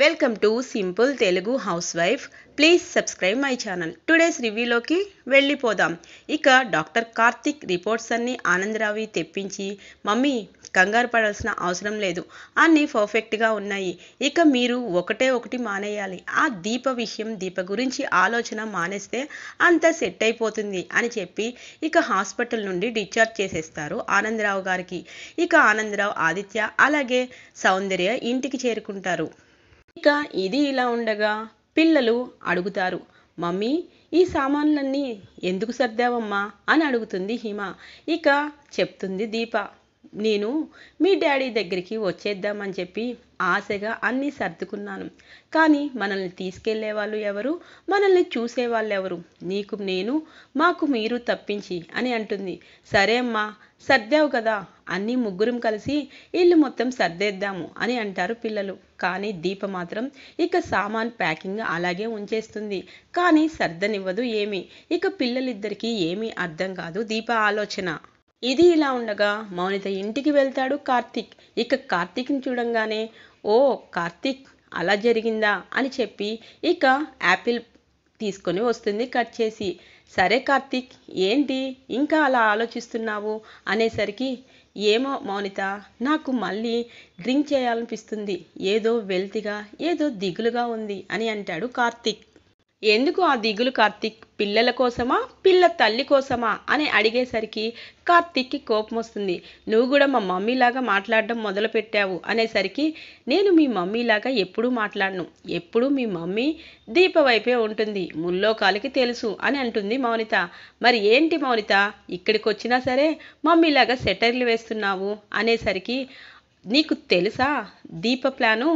welcome to simple Telugu housewife please subscribe my channel today's రివ్యూలోకి వెళ్ళిపోదాం ఇక doctor Karthik reports అన్ని ఆనందరావి తెప్పించి మమ్మీ కంగారు పడాల్సిన అవసరం లేదు అన్ని పర్ఫెక్ట్గా ఉన్నాయి ఇక మీరు ఒకటే ఒకటి మానేయాలి ఆ దీప విషయం దీప గురించి ఆలోచన మానేస్తే అంత సెట్ అయిపోతుంది అని చెప్పి ఇక హాస్పిటల్ నుండి డిశ్చార్జ్ చేసేస్తారు ఆనందరావు గారికి ఇక ఆనందరావు ఆదిత్య అలాగే సౌందర్య ఇంటికి చేరుకుంటారు ఇక ఇది ఇలా ఉండగా పిల్లలు అడుగుతారు మమ్మీ ఈ సామాన్లన్నీ ఎందుకు సర్దావమ్మా అని అడుగుతుంది హిమ ఇక చెప్తుంది దీప నేను మీ డాడీ దగ్గరికి వచ్చేద్దామని చెప్పి ఆశగా అన్నీ సర్దుకున్నాను కానీ మనల్ని తీసుకెళ్లే వాళ్ళు ఎవరు మనల్ని చూసేవాళ్ళు ఎవరు నీకు నేను మాకు మీరు తప్పించి అని అంటుంది సరే అమ్మా సర్దావు కదా అన్నీ ముగ్గురం కలిసి ఇల్లు మొత్తం సర్దేద్దాము అని అంటారు పిల్లలు కానీ దీప మాత్రం ఇక సామాన్ ప్యాకింగ్ అలాగే ఉంచేస్తుంది కానీ సర్దనివ్వదు ఏమి ఇక పిల్లలిద్దరికీ ఏమీ అర్థం కాదు దీప ఆలోచన ఇది ఇలా ఉండగా మౌనిత ఇంటికి వెళ్తాడు కార్తీక్ ఇక కార్తీక్ని చూడంగానే ఓ కార్తీక్ అలా జరిగిందా అని చెప్పి ఇక యాపిల్ తీసుకొని వస్తుంది కట్ చేసి సరే కార్తీక్ ఏంటి ఇంకా అలా ఆలోచిస్తున్నావు అనేసరికి ఏమో మౌనిత నాకు మళ్ళీ డ్రింక్ చేయాలనిపిస్తుంది ఏదో వెల్తిగా ఏదో దిగులుగా ఉంది అని అంటాడు కార్తీక్ ఎందుకు ఆ దిగులు కార్తీక్ పిల్లల కోసమా పిల్ల తల్లి కోసమా అని అడిగేసరికి కార్తీక్కి కోపం వస్తుంది నువ్వు కూడా మా మమ్మీలాగా మాట్లాడడం మొదలుపెట్టావు అనేసరికి నేను మీ మమ్మీలాగా ఎప్పుడూ మాట్లాడను ఎప్పుడూ మీ మమ్మీ దీప వైపే ఉంటుంది ముల్లోకాలకి తెలుసు అని అంటుంది మౌనిత మరి ఏంటి మౌనిత ఇక్కడికి వచ్చినా సరే మమ్మీలాగా సెటర్లు వేస్తున్నావు అనేసరికి నీకు తెలుసా దీప ప్లాను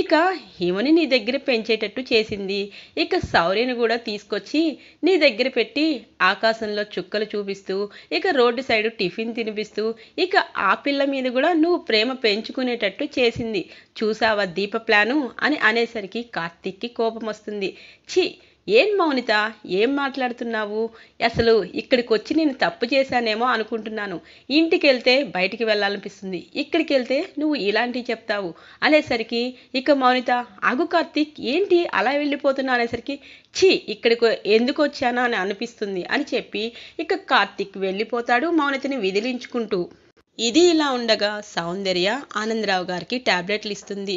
ఇక హిమని నీ దగ్గర పెంచేటట్టు చేసింది ఇక సౌర్యని కూడా తీసుకొచ్చి నీ దగ్గర పెట్టి ఆకాశంలో చుక్కలు చూపిస్తూ ఇక రోడ్డు సైడ్ టిఫిన్ తినిపిస్తూ ఇక ఆ పిల్ల మీద కూడా నువ్వు ప్రేమ పెంచుకునేటట్టు చేసింది చూసావా దీప ప్లాను అని అనేసరికి కార్తీక్కి కోపం వస్తుంది ఛీ ఏం మౌనిత ఏం మాట్లాడుతున్నావు అసలు ఇక్కడికి వచ్చి నేను తప్పు చేశానేమో అనుకుంటున్నాను ఇంటికి వెళ్తే బయటికి వెళ్ళాలనిపిస్తుంది ఇక్కడికి వెళ్తే నువ్వు ఇలాంటివి చెప్తావు అనేసరికి ఇక మౌనిత అగు కార్తీక్ ఏంటి అలా వెళ్ళిపోతున్నా అనేసరికి ఛీ ఇక్కడికి ఎందుకు వచ్చానా అని అనిపిస్తుంది అని చెప్పి ఇక కార్తీక్ వెళ్ళిపోతాడు మౌనితని విదిలించుకుంటూ ఇది ఇలా ఉండగా సౌందర్య ఆనందరావు గారికి ట్యాబ్లెట్లు ఇస్తుంది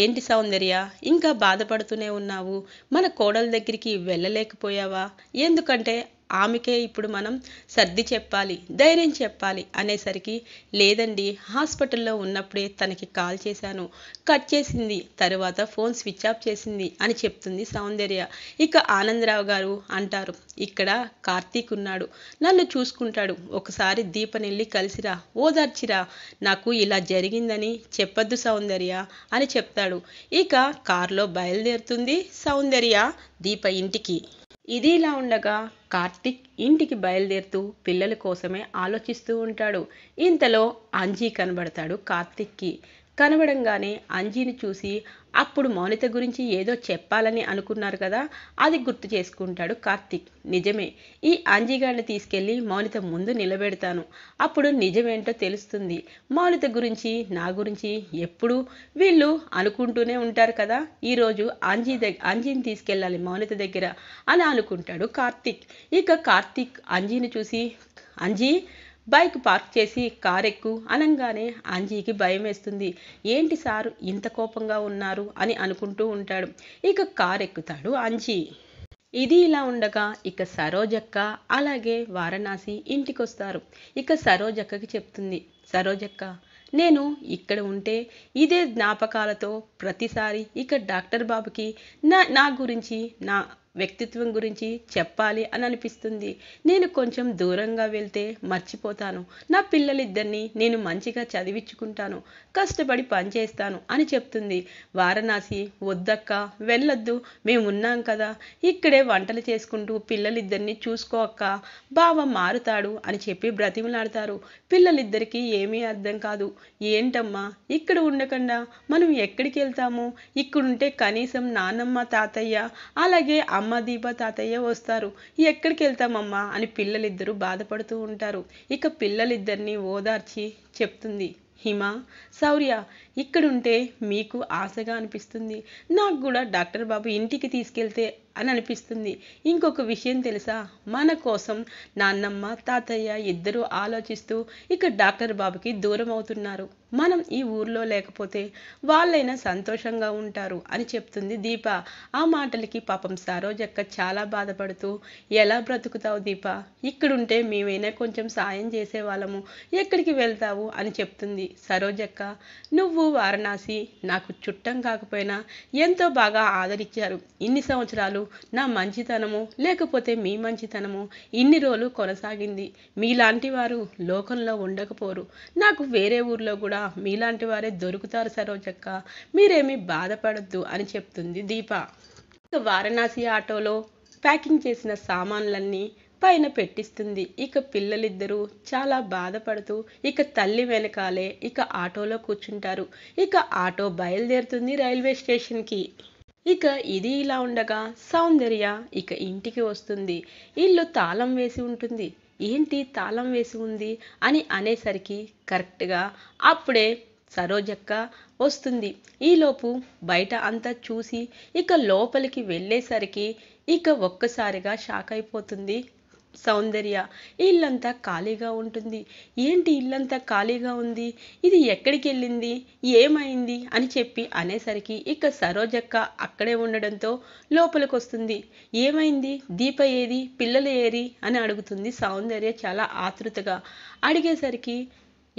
ఏంటి సౌందర్య ఇంకా బాధపడుతూనే ఉన్నావు మన కోడల దగ్గరికి వెళ్ళలేకపోయావా ఎందుకంటే ఆమెకే ఇప్పుడు మనం సర్ది చెప్పాలి ధైర్యం చెప్పాలి అనేసరికి లేదండి హాస్పిటల్లో ఉన్నప్పుడే తనకి కాల్ చేశాను కట్ చేసింది తరువాత ఫోన్ స్విచ్ ఆఫ్ చేసింది అని చెప్తుంది సౌందర్య ఇక ఆనందరావు గారు అంటారు ఇక్కడ కార్తీక్ ఉన్నాడు నన్ను చూసుకుంటాడు ఒకసారి దీపనెల్లి కలిసిరా ఓదార్చిరా నాకు ఇలా జరిగిందని చెప్పద్దు సౌందర్య అని చెప్తాడు ఇక కారులో బయలుదేరుతుంది సౌందర్య దీప ఇంటికి ఇది ఇలా ఉండగా కార్తిక్ ఇంటికి బయలుదేరుతూ పిల్లల కోసమే ఆలోచిస్తూ ఉంటాడు ఇంతలో అంజీ కనబడతాడు కార్తిక్కి కనబడంగానే అంజీని చూసి అప్పుడు మౌనిత గురించి ఏదో చెప్పాలని అనుకున్నారు కదా అది గుర్తు చేసుకుంటాడు కార్తీక్ నిజమే ఈ అంజీగాడిని తీసుకెళ్ళి మౌనిత ముందు నిలబెడతాను అప్పుడు నిజమేంటో తెలుస్తుంది మౌనిత గురించి నా గురించి ఎప్పుడు వీళ్ళు అనుకుంటూనే ఉంటారు కదా ఈరోజు అంజీ దగ్ అంజీని తీసుకెళ్ళాలి మౌనిత దగ్గర అని అనుకుంటాడు కార్తీక్ ఇక కార్తీక్ అంజీని చూసి అంజీ బైక్ పార్క్ చేసి కారెక్కు అనగానే అంజీకి భయం వేస్తుంది ఏంటి సార్ ఇంత కోపంగా ఉన్నారు అని అనుకుంటూ ఉంటాడు ఇక కారెక్కుతాడు అంజీ ఇది ఇలా ఉండగా ఇక సరోజక్క అలాగే వారణాసి ఇంటికొస్తారు ఇక సరోజక్కకి చెప్తుంది సరోజక్క నేను ఇక్కడ ఉంటే ఇదే జ్ఞాపకాలతో ప్రతిసారి ఇక డాక్టర్ బాబుకి నా నా గురించి నా వ్యక్తిత్వం గురించి చెప్పాలి అని అనిపిస్తుంది నేను కొంచెం దూరంగా వెళ్తే మర్చిపోతాను నా పిల్లలిద్దరినీ నేను మంచిగా చదివించుకుంటాను కష్టపడి పనిచేస్తాను అని చెప్తుంది వారణాసి వద్దక్క వెళ్ళొద్దు మేమున్నాం కదా ఇక్కడే వంటలు చేసుకుంటూ పిల్లలిద్దరినీ చూసుకో అక్క బావ మారుతాడు అని చెప్పి బ్రతిమలాడతారు పిల్లలిద్దరికీ ఏమీ అర్థం కాదు ఏంటమ్మా ఇక్కడ ఉండకుండా మనం ఎక్కడికి వెళ్తాము ఇక్కడుంటే కనీసం నానమ్మ తాతయ్య అలాగే అమ్మ అమ్మ దీప తాతయ్య వస్తారు ఎక్కడికి వెళ్తామమ్మా అని పిల్లలిద్దరూ బాధపడుతూ ఉంటారు ఇక పిల్లలిద్దరిని ఓదార్చి చెప్తుంది హిమ శౌర్య ఇక్కడుంటే మీకు ఆశగా అనిపిస్తుంది నాకు కూడా డాక్టర్ బాబు ఇంటికి తీసుకెళ్తే అని అనిపిస్తుంది ఇంకొక విషయం తెలుసా మన కోసం నాన్నమ్మ తాతయ్య ఇద్దరూ ఆలోచిస్తూ ఇక డాక్టర్ బాబుకి దూరం అవుతున్నారు మనం ఈ ఊర్లో లేకపోతే వాళ్ళైనా సంతోషంగా ఉంటారు అని చెప్తుంది దీప ఆ మాటలకి పాపం సరోజక్క చాలా బాధపడుతూ ఎలా బ్రతుకుతావు దీప ఇక్కడుంటే మేమైనా కొంచెం సాయం చేసేవాళ్ళము ఎక్కడికి వెళ్తావు అని చెప్తుంది సరోజక్క నువ్వు వారణాసి నాకు చుట్టం కాకపోయినా ఎంతో బాగా ఆదరించారు ఇన్ని సంవత్సరాలు నా మంచితనము లేకపోతే మీ మంచితనము ఇన్ని రోజులు కొనసాగింది మీలాంటి వారు లోకంలో ఉండకపోరు నాకు వేరే ఊర్లో కూడా మీలాంటి వారే దొరుకుతారు సరోజక్క మీరేమీ బాధపడద్దు అని చెప్తుంది దీప వారణాసి ఆటోలో ప్యాకింగ్ చేసిన సామాన్లన్నీ పైన పెట్టిస్తుంది ఇక పిల్లలిద్దరూ చాలా బాధపడుతూ ఇక తల్లి వెనకాలే ఇక ఆటోలో కూర్చుంటారు ఇక ఆటో బయలుదేరుతుంది రైల్వే స్టేషన్కి ఇక ఇది ఇలా ఉండగా సౌందర్య ఇక ఇంటికి వస్తుంది ఇల్లు తాళం వేసి ఉంటుంది ఏంటి తాళం వేసి ఉంది అని అనేసరికి కరెక్ట్గా అప్పుడే సరోజక్క వస్తుంది ఈలోపు బయట అంతా చూసి ఇక లోపలికి వెళ్ళేసరికి ఇక ఒక్కసారిగా షాక్ అయిపోతుంది సౌందర్య ఇల్లంతా ఖాళీగా ఉంటుంది ఏంటి ఇల్లంతా ఖాళీగా ఉంది ఇది ఎక్కడికి వెళ్ళింది ఏమైంది అని చెప్పి అనేసరికి ఇక సరోజక్క అక్కడే ఉండడంతో లోపలికి వస్తుంది ఏమైంది దీప ఏది పిల్లలు ఏరి అని అడుగుతుంది సౌందర్య చాలా ఆతృతగా అడిగేసరికి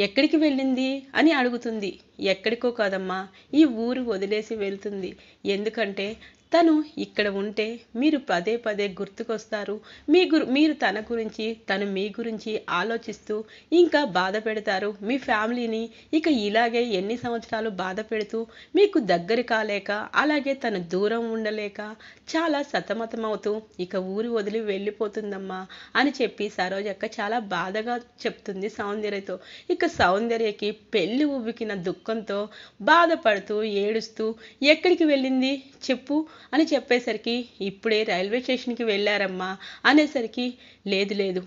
ఎక్కడికి వెళ్ళింది అని అడుగుతుంది ఎక్కడికో కాదమ్మా ఈ ఊరు వదిలేసి వెళ్తుంది ఎందుకంటే తను ఇక్కడ ఉంటే మీరు పదే పదే గుర్తుకొస్తారు మీ గురు మీరు తన గురించి తను మీ గురించి ఆలోచిస్తూ ఇంకా బాధ పెడతారు మీ ఫ్యామిలీని ఇక ఇలాగే ఎన్ని సంవత్సరాలు బాధ పెడుతూ మీకు దగ్గర కాలేక అలాగే తను దూరం ఉండలేక చాలా సతమతమవుతూ ఇక ఊరు వదిలి వెళ్ళిపోతుందమ్మా అని చెప్పి సరోజక్క చాలా బాధగా చెప్తుంది సౌందర్యతో ఇక సౌందర్యకి పెళ్లి ఉబ్బికిన దుఃఖంతో బాధపడుతూ ఏడుస్తూ ఎక్కడికి వెళ్ళింది చెప్పు అని చెప్పేసరికి ఇప్పుడే రైల్వే స్టేషన్కి వెళ్ళారమ్మా అనేసరికి లేదు లేదు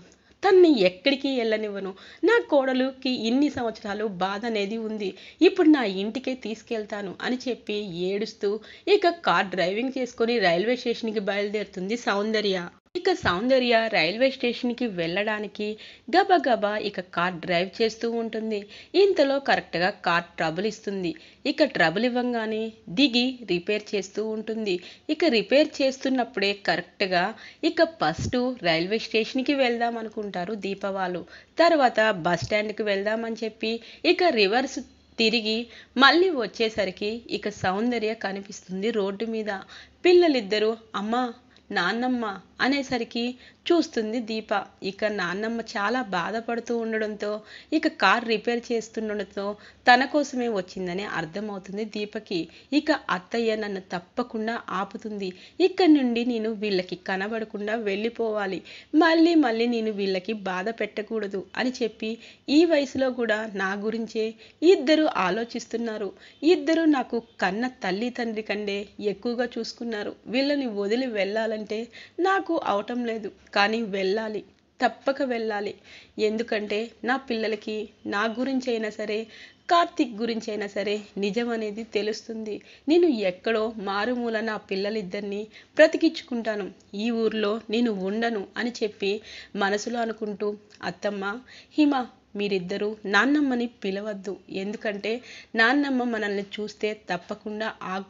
తన్ని ఎక్కడికి వెళ్ళనివ్వను నా కోడలుకి ఇన్ని సంవత్సరాలు బాధ అనేది ఉంది ఇప్పుడు నా ఇంటికే తీసుకెళ్తాను అని చెప్పి ఏడుస్తూ ఇక కార్ డ్రైవింగ్ చేసుకొని రైల్వే స్టేషన్కి బయలుదేరుతుంది సౌందర్య ఇక సౌందర్య రైల్వే స్టేషన్కి వెళ్ళడానికి గబగబా ఇక కార్ డ్రైవ్ చేస్తూ ఉంటుంది ఇంతలో కరెక్ట్గా కార్ ట్రబుల్ ఇస్తుంది ఇక ట్రబుల్ ఇవ్వంగానే దిగి రిపేర్ చేస్తూ ఉంటుంది ఇక రిపేర్ చేస్తున్నప్పుడే కరెక్ట్గా ఇక ఫస్ట్ రైల్వే స్టేషన్కి వెళ్దాం అనుకుంటారు దీపవాలు తర్వాత బస్ స్టాండ్కి వెళ్దామని చెప్పి ఇక రివర్స్ తిరిగి మళ్ళీ వచ్చేసరికి ఇక సౌందర్య కనిపిస్తుంది రోడ్డు మీద పిల్లలిద్దరూ అమ్మ నాన్నమ్మ అనేసరికి చూస్తుంది దీప ఇక నాన్నమ్మ చాలా బాధపడుతూ ఉండడంతో ఇక కార్ రిపేర్ చేస్తుండడంతో తన కోసమే వచ్చిందని అర్థమవుతుంది దీపకి ఇక అత్తయ్య నన్ను తప్పకుండా ఆపుతుంది ఇక్కడి నుండి నేను వీళ్ళకి కనబడకుండా వెళ్ళిపోవాలి మళ్ళీ మళ్ళీ నేను వీళ్ళకి బాధ పెట్టకూడదు అని చెప్పి ఈ వయసులో కూడా నా గురించే ఇద్దరు ఆలోచిస్తున్నారు ఇద్దరు నాకు కన్న తల్లి తండ్రి కంటే ఎక్కువగా చూసుకున్నారు వీళ్ళని వదిలి వెళ్ళాలంటే నాకు నాకు అవటం లేదు కానీ వెళ్ళాలి తప్పక వెళ్ళాలి ఎందుకంటే నా పిల్లలకి నా గురించి అయినా సరే కార్తిక్ గురించి అయినా సరే నిజం అనేది తెలుస్తుంది నేను ఎక్కడో మారుమూల నా పిల్లలిద్దరిని బ్రతికించుకుంటాను ఈ ఊర్లో నేను ఉండను అని చెప్పి మనసులో అనుకుంటూ అత్తమ్మ హిమ మీరిద్దరూ నాన్నమ్మని పిలవద్దు ఎందుకంటే నాన్నమ్మ మనల్ని చూస్తే తప్పకుండా ఆ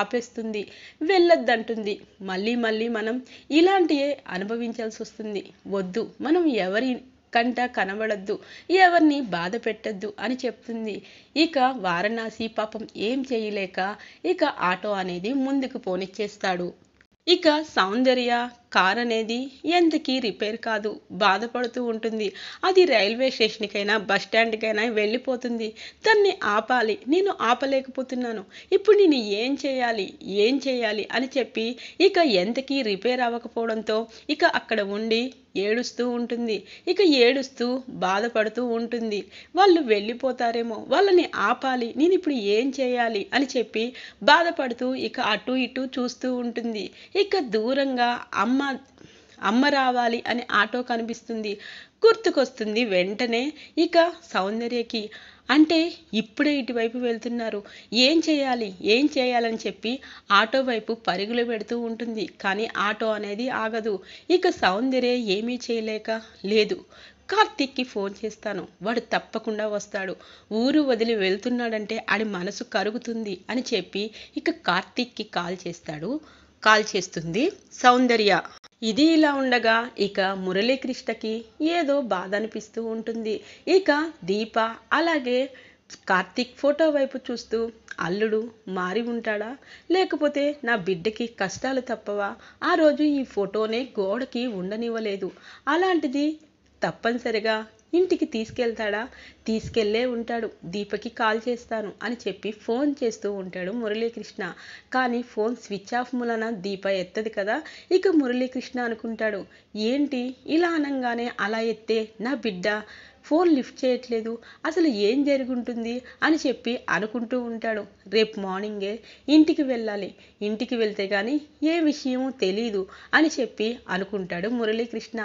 ఆపేస్తుంది వెళ్ళొద్దంటుంది మళ్ళీ మళ్ళీ మనం ఇలాంటియే అనుభవించాల్సి వస్తుంది వద్దు మనం ఎవరి కంట కనబడద్దు ఎవరిని బాధ పెట్టద్దు అని చెప్తుంది ఇక వారణాసి పాపం ఏం చేయలేక ఇక ఆటో అనేది ముందుకు పోనిచ్చేస్తాడు ఇక సౌందర్య కార్ అనేది ఎంతకీ రిపేర్ కాదు బాధపడుతూ ఉంటుంది అది రైల్వే స్టేషన్కైనా బస్ స్టాండ్కైనా వెళ్ళిపోతుంది దాన్ని ఆపాలి నేను ఆపలేకపోతున్నాను ఇప్పుడు నేను ఏం చేయాలి ఏం చేయాలి అని చెప్పి ఇక ఎంతకీ రిపేర్ అవ్వకపోవడంతో ఇక అక్కడ ఉండి ఏడుస్తూ ఉంటుంది ఇక ఏడుస్తూ బాధపడుతూ ఉంటుంది వాళ్ళు వెళ్ళిపోతారేమో వాళ్ళని ఆపాలి నేను ఇప్పుడు ఏం చేయాలి అని చెప్పి బాధపడుతూ ఇక అటు ఇటు చూస్తూ ఉంటుంది ఇక దూరంగా అమ్మ అమ్మ అమ్మ రావాలి అనే ఆటో కనిపిస్తుంది గుర్తుకొస్తుంది వెంటనే ఇక సౌందర్యకి అంటే ఇప్పుడే ఇటువైపు వెళ్తున్నారు ఏం చేయాలి ఏం చేయాలని చెప్పి ఆటో వైపు పరుగులు పెడుతూ ఉంటుంది కానీ ఆటో అనేది ఆగదు ఇక సౌందర్య ఏమీ చేయలేక లేదు కార్తిక్కి ఫోన్ చేస్తాను వాడు తప్పకుండా వస్తాడు ఊరు వదిలి వెళ్తున్నాడంటే ఆడి మనసు కరుగుతుంది అని చెప్పి ఇక కార్తిక్కి కాల్ చేస్తాడు కాల్ చేస్తుంది సౌందర్య ఇది ఇలా ఉండగా ఇక మురళీకృష్ణకి ఏదో బాధ అనిపిస్తూ ఉంటుంది ఇక దీప అలాగే కార్తీక్ ఫోటో వైపు చూస్తూ అల్లుడు మారి ఉంటాడా లేకపోతే నా బిడ్డకి కష్టాలు తప్పవా ఆ రోజు ఈ ఫోటోనే గోడకి ఉండనివ్వలేదు అలాంటిది తప్పనిసరిగా ఇంటికి తీసుకెళ్తాడా తీసుకెళ్లే ఉంటాడు దీపకి కాల్ చేస్తాను అని చెప్పి ఫోన్ చేస్తూ ఉంటాడు మురళీకృష్ణ కానీ ఫోన్ స్విచ్ ఆఫ్ మూలన దీప ఎత్తది కదా ఇక మురళీకృష్ణ అనుకుంటాడు ఏంటి ఇలా అనంగానే అలా ఎత్తే నా బిడ్డ ఫోన్ లిఫ్ట్ చేయట్లేదు అసలు ఏం జరుగుంటుంది అని చెప్పి అనుకుంటూ ఉంటాడు రేపు మార్నింగే ఇంటికి వెళ్ళాలి ఇంటికి వెళ్తే కానీ ఏ విషయమూ తెలీదు అని చెప్పి అనుకుంటాడు మురళీకృష్ణ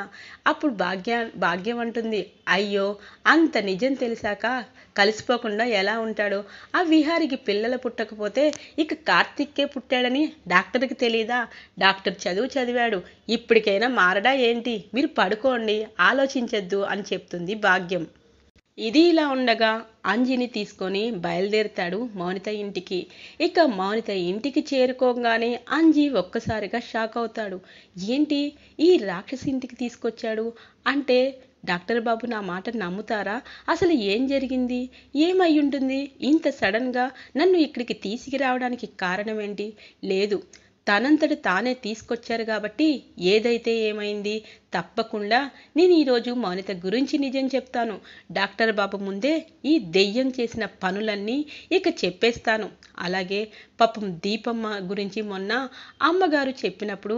అప్పుడు భాగ్య భాగ్యం అంటుంది అయ్యో అంత నిజం తెలిసాక కలిసిపోకుండా ఎలా ఉంటాడు ఆ విహారికి పిల్లలు పుట్టకపోతే ఇక కార్తిక్కే పుట్టాడని డాక్టర్కి తెలియదా డాక్టర్ చదువు చదివాడు ఇప్పటికైనా మారడా ఏంటి మీరు పడుకోండి ఆలోచించద్దు అని చెప్తుంది భాగ్యం భాగ్యం ఇది ఇలా ఉండగా అంజిని తీసుకొని బయలుదేరుతాడు మౌనిత ఇంటికి ఇక మౌనిత ఇంటికి చేరుకోగానే అంజి ఒక్కసారిగా షాక్ అవుతాడు ఏంటి ఈ రాక్షసి ఇంటికి తీసుకొచ్చాడు అంటే డాక్టర్ బాబు నా మాట నమ్ముతారా అసలు ఏం జరిగింది ఏమై ఉంటుంది ఇంత సడన్గా నన్ను ఇక్కడికి తీసుకురావడానికి కారణం ఏంటి లేదు తనంతట తానే తీసుకొచ్చారు కాబట్టి ఏదైతే ఏమైంది తప్పకుండా నేను ఈరోజు మౌనిత గురించి నిజం చెప్తాను డాక్టర్ బాబు ముందే ఈ దెయ్యం చేసిన పనులన్నీ ఇక చెప్పేస్తాను అలాగే పాపం దీపమ్మ గురించి మొన్న అమ్మగారు చెప్పినప్పుడు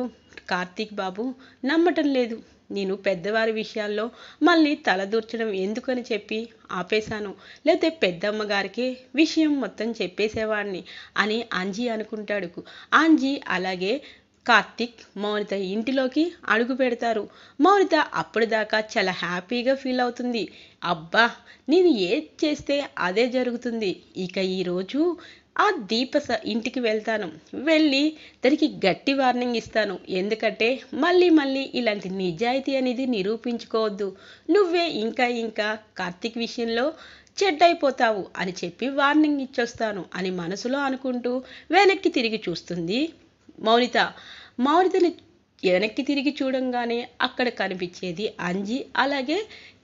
కార్తీక్ బాబు నమ్మటం లేదు నేను పెద్దవారి విషయాల్లో మళ్ళీ తలదూర్చడం ఎందుకని చెప్పి ఆపేశాను లేతే పెద్దమ్మ గారికి విషయం మొత్తం చెప్పేసేవాడిని అని అంజీ అనుకుంటాడు అంజీ అలాగే కార్తిక్ మౌనిత ఇంటిలోకి అడుగు పెడతారు మౌనిత అప్పటిదాకా చాలా హ్యాపీగా ఫీల్ అవుతుంది అబ్బా నేను ఏది చేస్తే అదే జరుగుతుంది ఇక ఈరోజు ఆ దీప ఇంటికి వెళ్తాను వెళ్ళి దానికి గట్టి వార్నింగ్ ఇస్తాను ఎందుకంటే మళ్ళీ మళ్ళీ ఇలాంటి నిజాయితీ అనేది నిరూపించుకోవద్దు నువ్వే ఇంకా ఇంకా కార్తీక్ విషయంలో చెడ్డైపోతావు అని చెప్పి వార్నింగ్ ఇచ్చొస్తాను అని మనసులో అనుకుంటూ వెనక్కి తిరిగి చూస్తుంది మౌనిత మౌనితని వెనక్కి తిరిగి చూడంగానే అక్కడ కనిపించేది అంజి అలాగే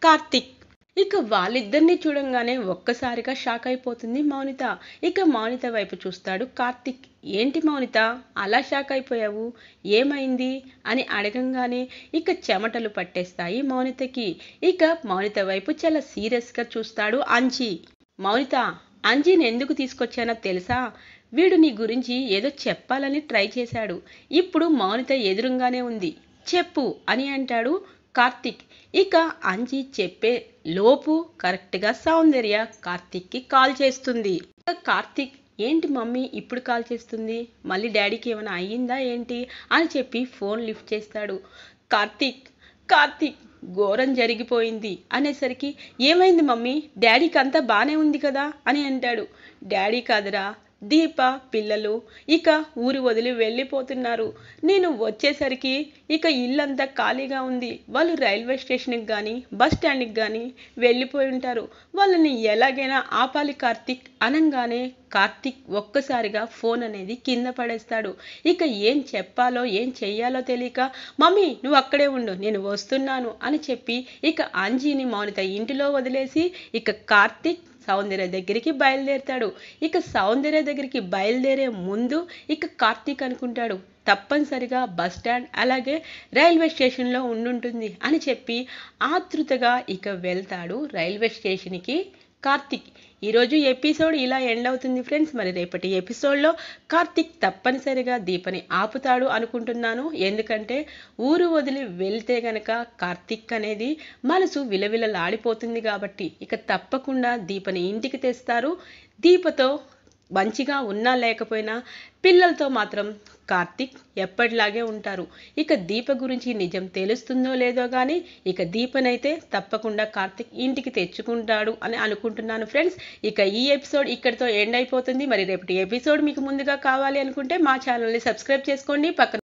కార్తిక్ ఇక వాళ్ళిద్దరిని చూడంగానే ఒక్కసారిగా షాక్ అయిపోతుంది మౌనిత ఇక మౌనిత వైపు చూస్తాడు కార్తిక్ ఏంటి మౌనిత అలా షాక్ అయిపోయావు ఏమైంది అని అడగంగానే ఇక చెమటలు పట్టేస్తాయి మౌనితకి ఇక మౌనిత వైపు చాలా సీరియస్గా చూస్తాడు అంజి మౌనిత అంజీని ఎందుకు తీసుకొచ్చానో తెలుసా వీడు నీ గురించి ఏదో చెప్పాలని ట్రై చేశాడు ఇప్పుడు మౌనిత ఎదురుగానే ఉంది చెప్పు అని అంటాడు కార్తిక్ ఇక అంజీ చెప్పే లోపు కరెక్ట్గా సౌందర్య కార్తిక్కి కాల్ చేస్తుంది కార్తిక్ ఏంటి మమ్మీ ఇప్పుడు కాల్ చేస్తుంది మళ్ళీ డాడీకి ఏమైనా అయ్యిందా ఏంటి అని చెప్పి ఫోన్ లిఫ్ట్ చేస్తాడు కార్తిక్ కార్తిక్ ఘోరం జరిగిపోయింది అనేసరికి ఏమైంది మమ్మీ డాడీకి అంతా బాగానే ఉంది కదా అని అంటాడు డాడీ కాదురా దీప పిల్లలు ఇక ఊరు వదిలి వెళ్ళిపోతున్నారు నేను వచ్చేసరికి ఇక ఇల్లంతా ఖాళీగా ఉంది వాళ్ళు రైల్వే స్టేషన్కి కానీ బస్ స్టాండ్కి కానీ వెళ్ళిపోయి ఉంటారు వాళ్ళని ఎలాగైనా ఆపాలి కార్తిక్ అనంగానే కార్తిక్ ఒక్కసారిగా ఫోన్ అనేది కింద పడేస్తాడు ఇక ఏం చెప్పాలో ఏం చెయ్యాలో తెలియక మమ్మీ నువ్వు అక్కడే ఉండు నేను వస్తున్నాను అని చెప్పి ఇక అంజీని మౌనిత ఇంటిలో వదిలేసి ఇక కార్తిక్ సౌందర్య దగ్గరికి బయలుదేరుతాడు ఇక సౌందర్య దగ్గరికి బయలుదేరే ముందు ఇక కార్తీక్ అనుకుంటాడు తప్పనిసరిగా బస్ స్టాండ్ అలాగే రైల్వే స్టేషన్లో ఉండుంటుంది అని చెప్పి ఆతృతగా ఇక వెళ్తాడు రైల్వే స్టేషన్కి కార్తిక్ ఈరోజు ఎపిసోడ్ ఇలా ఎండ్ అవుతుంది ఫ్రెండ్స్ మరి రేపటి ఎపిసోడ్లో కార్తిక్ తప్పనిసరిగా దీపని ఆపుతాడు అనుకుంటున్నాను ఎందుకంటే ఊరు వదిలి వెళ్తే గనక కార్తిక్ అనేది మనసు విలవిలలాడిపోతుంది కాబట్టి ఇక తప్పకుండా దీపని ఇంటికి తెస్తారు దీపతో మంచిగా ఉన్నా లేకపోయినా పిల్లలతో మాత్రం కార్తిక్ ఎప్పటిలాగే ఉంటారు ఇక దీప గురించి నిజం తెలుస్తుందో లేదో కానీ ఇక దీపనైతే తప్పకుండా కార్తిక్ ఇంటికి తెచ్చుకుంటాడు అని అనుకుంటున్నాను ఫ్రెండ్స్ ఇక ఈ ఎపిసోడ్ ఇక్కడితో ఎండ్ అయిపోతుంది మరి రేపటి ఎపిసోడ్ మీకు ముందుగా కావాలి అనుకుంటే మా ఛానల్ని సబ్స్క్రైబ్ చేసుకోండి పక్కన